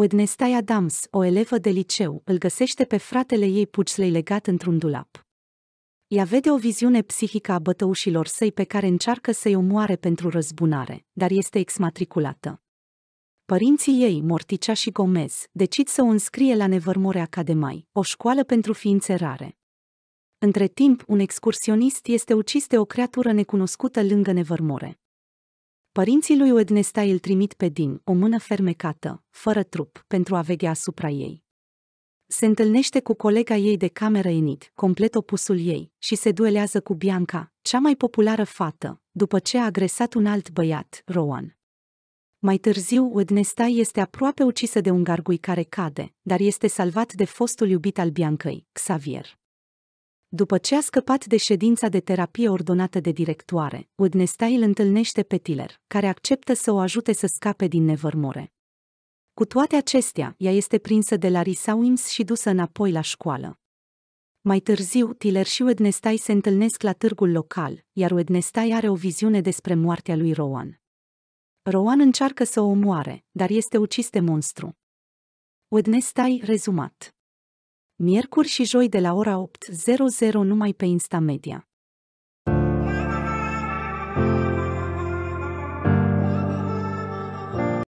Wednesday Adams, o elevă de liceu, îl găsește pe fratele ei Pugsley legat într-un dulap. Ea vede o viziune psihică a bătăușilor săi pe care încearcă să-i omoare pentru răzbunare, dar este exmatriculată. Părinții ei, Morticea și Gomez, decid să o înscrie la Nevermore Academy, o școală pentru ființe rare. Între timp, un excursionist este ucis de o creatură necunoscută lângă Nevermore. Părinții lui Wednesda îl trimit pe Din, o mână fermecată, fără trup, pentru a veghea asupra ei. Se întâlnește cu colega ei de cameră Enid, complet opusul ei, și se duelează cu Bianca, cea mai populară fată, după ce a agresat un alt băiat, Rowan. Mai târziu, Wednesda este aproape ucisă de un gargui care cade, dar este salvat de fostul iubit al Biancăi, Xavier. După ce a scăpat de ședința de terapie ordonată de directoare, Wednesday îl întâlnește pe Tiller, care acceptă să o ajute să scape din nevărmure. Cu toate acestea, ea este prinsă de Larissa Wims și dusă înapoi la școală. Mai târziu, Tiller și Wednesday se întâlnesc la târgul local, iar Wednesday are o viziune despre moartea lui Rowan. Rowan încearcă să o omoare, dar este ucis de monstru. Wednesday, rezumat miercuri și joi de la ora 8.00 numai pe Media.